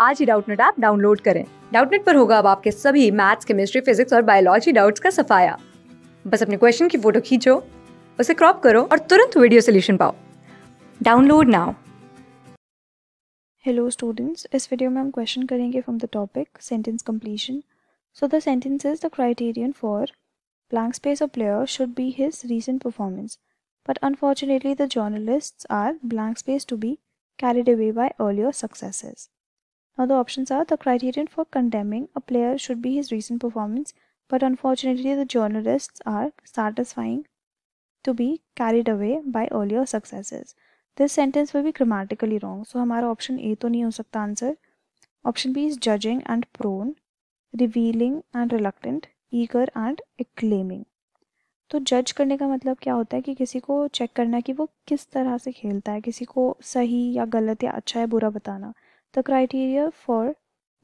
आज ही Doubtnut app download करें डाउटनेट पर होगा अब आपके सभी मैथ्स केमिस्ट्री फिजिक्स और बायोलॉजी डाउट्स का सफाया बस अपने क्वेश्चन की फोटो खींचो उसे क्रॉप करो और तुरंत वीडियो सोल्यूशन पाओ डाउनलोड नाउ हेलो स्टूडेंट्स इस वीडियो में हम क्वेश्चन करेंगे from the topic sentence completion so the sentence is the criterion for blank space of player should be his recent performance but unfortunately the journalists are blank space to be carried away by earlier successes Now the options are the criterion for condemning a player should be his recent performance, but unfortunately the journalists are satisfying to be carried away by earlier successes. This sentence will be grammatically wrong. So our option A to नहीं हो सकता answer. Option B is judging and prone, revealing and reluctant, eager and acclaiming. तो जज करने का मतलब क्या होता है कि किसी को चेक करना कि वो किस तरह से खेलता है किसी को सही या गलत या अच्छा या बुरा बताना The criteria for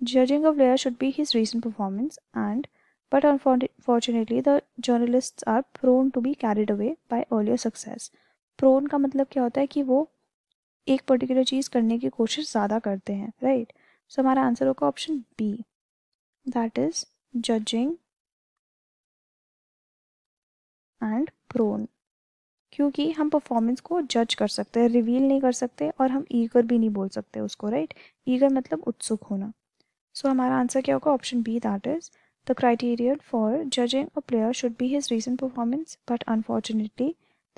judging a player should be his recent performance and but unfortunately the journalists are prone to be carried away by earlier success prone ka matlab kya hota hai ki wo ek particular cheez karne ki koshish zyada karte hain right so hamara answer hoga option b that is judging and prone क्योंकि हम performance को जज कर सकते हैं reveal नहीं कर सकते और हम ईगर भी नहीं बोल सकते उसको राइट ईगर मतलब उत्सुक होना सो so, हमारा आंसर क्या होगा option B that is The criterion for judging a player should be his recent performance, but unfortunately,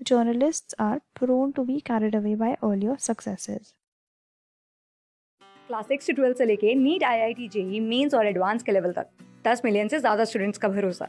the journalists are prone to be carried away by earlier successes. Class six से twelfth से लेके NEET I I T JEE Mains और advance के level तक दस million से ज़्यादा students का भरोसा